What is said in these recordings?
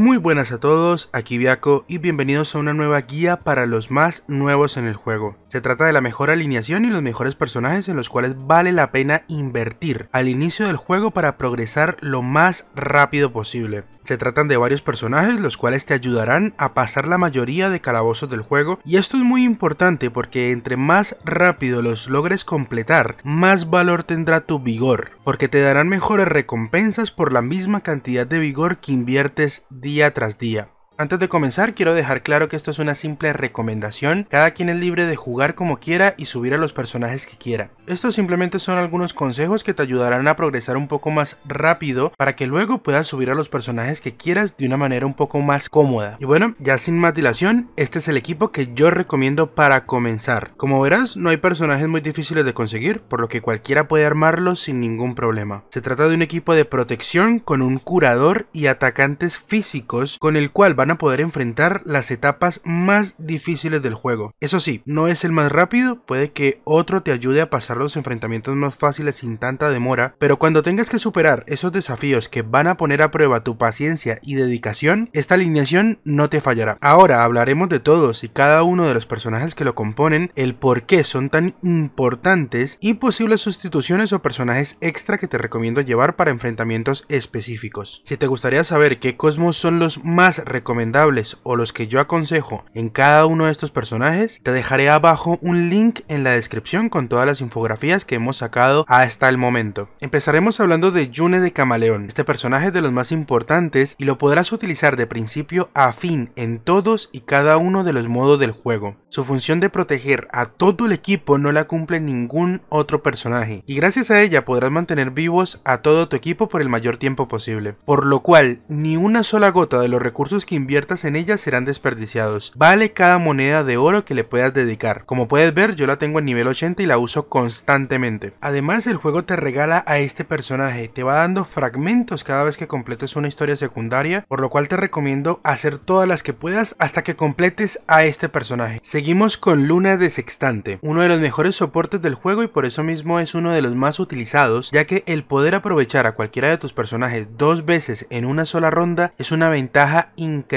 Muy buenas a todos, aquí Viaco y bienvenidos a una nueva guía para los más nuevos en el juego. Se trata de la mejor alineación y los mejores personajes en los cuales vale la pena invertir al inicio del juego para progresar lo más rápido posible. Se tratan de varios personajes los cuales te ayudarán a pasar la mayoría de calabozos del juego y esto es muy importante porque entre más rápido los logres completar, más valor tendrá tu vigor, porque te darán mejores recompensas por la misma cantidad de vigor que inviertes día tras día. Antes de comenzar quiero dejar claro que esto es una simple recomendación, cada quien es libre de jugar como quiera y subir a los personajes que quiera. Estos simplemente son algunos consejos que te ayudarán a progresar un poco más rápido para que luego puedas subir a los personajes que quieras de una manera un poco más cómoda. Y bueno, ya sin más dilación, este es el equipo que yo recomiendo para comenzar. Como verás, no hay personajes muy difíciles de conseguir, por lo que cualquiera puede armarlos sin ningún problema. Se trata de un equipo de protección con un curador y atacantes físicos con el cual van a poder enfrentar las etapas más difíciles del juego. Eso sí, no es el más rápido, puede que otro te ayude a pasar los enfrentamientos más fáciles sin tanta demora, pero cuando tengas que superar esos desafíos que van a poner a prueba tu paciencia y dedicación, esta alineación no te fallará. Ahora hablaremos de todos y cada uno de los personajes que lo componen, el por qué son tan importantes y posibles sustituciones o personajes extra que te recomiendo llevar para enfrentamientos específicos. Si te gustaría saber qué cosmos son los más recomendados, recomendables o los que yo aconsejo en cada uno de estos personajes, te dejaré abajo un link en la descripción con todas las infografías que hemos sacado hasta el momento. Empezaremos hablando de Yune de Camaleón. Este personaje es de los más importantes y lo podrás utilizar de principio a fin en todos y cada uno de los modos del juego. Su función de proteger a todo el equipo no la cumple ningún otro personaje y gracias a ella podrás mantener vivos a todo tu equipo por el mayor tiempo posible. Por lo cual, ni una sola gota de los recursos que inviertas en ellas serán desperdiciados. Vale cada moneda de oro que le puedas dedicar. Como puedes ver, yo la tengo en nivel 80 y la uso constantemente. Además, el juego te regala a este personaje, te va dando fragmentos cada vez que completes una historia secundaria, por lo cual te recomiendo hacer todas las que puedas hasta que completes a este personaje. Seguimos con Luna de Sextante, uno de los mejores soportes del juego y por eso mismo es uno de los más utilizados, ya que el poder aprovechar a cualquiera de tus personajes dos veces en una sola ronda es una ventaja increíble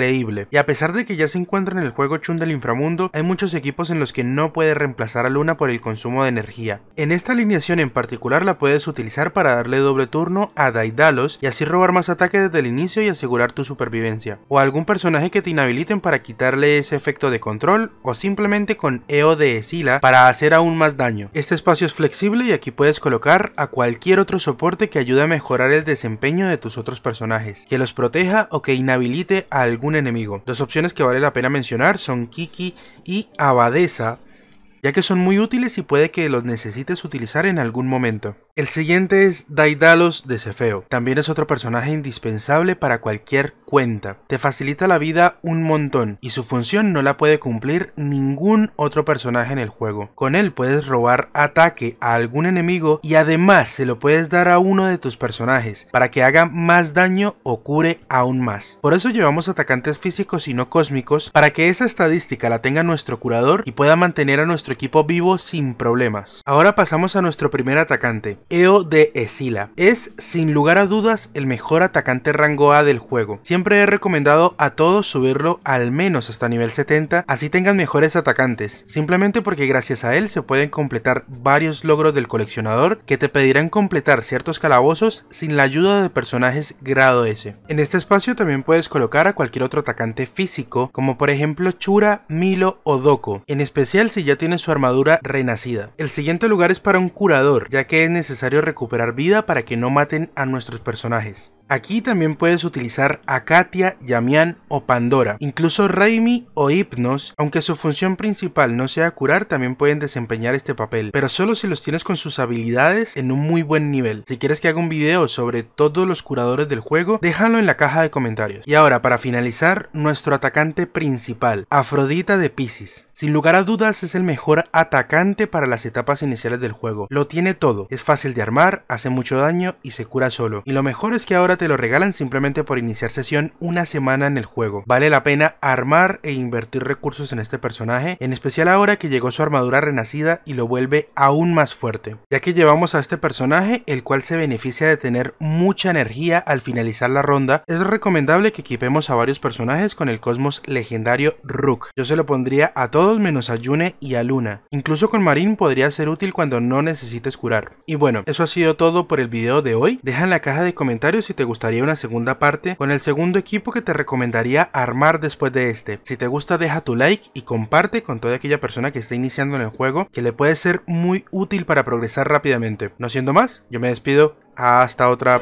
y a pesar de que ya se encuentra en el juego Chun del inframundo, hay muchos equipos en los que no puede reemplazar a Luna por el consumo de energía. En esta alineación en particular la puedes utilizar para darle doble turno a Daidalos y así robar más ataques desde el inicio y asegurar tu supervivencia. O algún personaje que te inhabiliten para quitarle ese efecto de control o simplemente con EO de Esila para hacer aún más daño. Este espacio es flexible y aquí puedes colocar a cualquier otro soporte que ayude a mejorar el desempeño de tus otros personajes, que los proteja o que inhabilite a algún enemigo. Dos opciones que vale la pena mencionar son Kiki y Abadesa, ya que son muy útiles y puede que los necesites utilizar en algún momento. El siguiente es Daidalos de Cefeo. También es otro personaje indispensable para cualquier cuenta. Te facilita la vida un montón y su función no la puede cumplir ningún otro personaje en el juego. Con él puedes robar ataque a algún enemigo y además se lo puedes dar a uno de tus personajes para que haga más daño o cure aún más. Por eso llevamos atacantes físicos y no cósmicos para que esa estadística la tenga nuestro curador y pueda mantener a nuestro equipo vivo sin problemas. Ahora pasamos a nuestro primer atacante. Eo de Esila Es sin lugar a dudas el mejor atacante rango A del juego. Siempre he recomendado a todos subirlo al menos hasta nivel 70, así tengan mejores atacantes, simplemente porque gracias a él se pueden completar varios logros del coleccionador que te pedirán completar ciertos calabozos sin la ayuda de personajes grado S. En este espacio también puedes colocar a cualquier otro atacante físico, como por ejemplo Chura, Milo o Doko, en especial si ya tienes su armadura renacida. El siguiente lugar es para un curador, ya que es necesario necesario recuperar vida para que no maten a nuestros personajes. Aquí también puedes utilizar a Katia, Yamian o Pandora, incluso Raimi o Hypnos, aunque su función principal no sea curar, también pueden desempeñar este papel, pero solo si los tienes con sus habilidades en un muy buen nivel. Si quieres que haga un video sobre todos los curadores del juego, déjalo en la caja de comentarios. Y ahora, para finalizar, nuestro atacante principal, Afrodita de Pisces. Sin lugar a dudas es el mejor atacante para las etapas iniciales del juego. Lo tiene todo, es fácil de armar, hace mucho daño y se cura solo. Y lo mejor es que ahora te lo regalan simplemente por iniciar sesión una semana en el juego. Vale la pena armar e invertir recursos en este personaje, en especial ahora que llegó su armadura renacida y lo vuelve aún más fuerte, ya que llevamos a este personaje el cual se beneficia de tener mucha energía al finalizar la ronda, es recomendable que equipemos a varios personajes con el cosmos legendario Rook. Yo se lo pondría a todos menos a Yune y a Luna. Incluso con Marin podría ser útil cuando no necesites curar. Y bueno, eso ha sido todo por el video de hoy. Deja en la caja de comentarios si te te gustaría una segunda parte, con el segundo equipo que te recomendaría armar después de este. Si te gusta deja tu like y comparte con toda aquella persona que está iniciando en el juego, que le puede ser muy útil para progresar rápidamente. No siendo más, yo me despido, hasta otra...